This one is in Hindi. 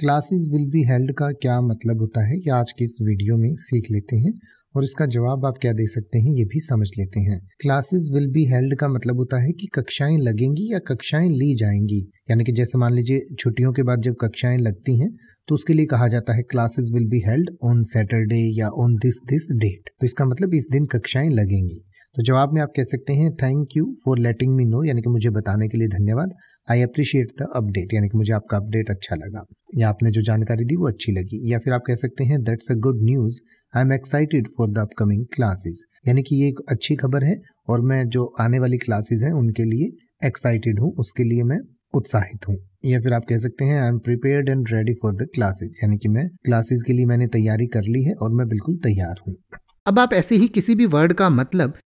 क्लासेस विल बी हेल्ड का क्या मतलब होता है ये आज की इस वीडियो में सीख लेते हैं और इसका जवाब आप क्या दे सकते हैं ये भी समझ लेते हैं क्लासेस विल बी हेल्ड का मतलब होता है कि कक्षाएं लगेंगी या कक्षाएं ली जाएंगी यानी कि जैसे मान लीजिए छुट्टियों के बाद जब कक्षाएं लगती हैं तो उसके लिए कहा जाता है classes will be held on Saturday या ऑन दिस दिस डेट तो इसका मतलब इस दिन कक्षाएं लगेंगी तो जवाब में आप कह सकते हैं thank you for letting me know यानी कि मुझे बताने के लिए धन्यवाद आई अप्रिशिएट द अपडेट यानी कि मुझे आपका अपडेट अच्छा लगा या आपने जो जानकारी दी वो अच्छी लगी या फिर आप कह सकते हैं that's a good news I am excited for the upcoming classes यानी कि ये एक अच्छी खबर है और मैं जो आने वाली क्लासेज हैं उनके लिए एक्साइटेड हूँ उसके लिए मैं उत्साहित हूँ या फिर आप कह सकते हैं I am prepared and ready for the classes यानी कि मैं क्लासेज के लिए मैंने तैयारी कर ली है और मैं बिल्कुल तैयार हूँ अब आप ऐसे ही किसी भी वर्ड का मतलब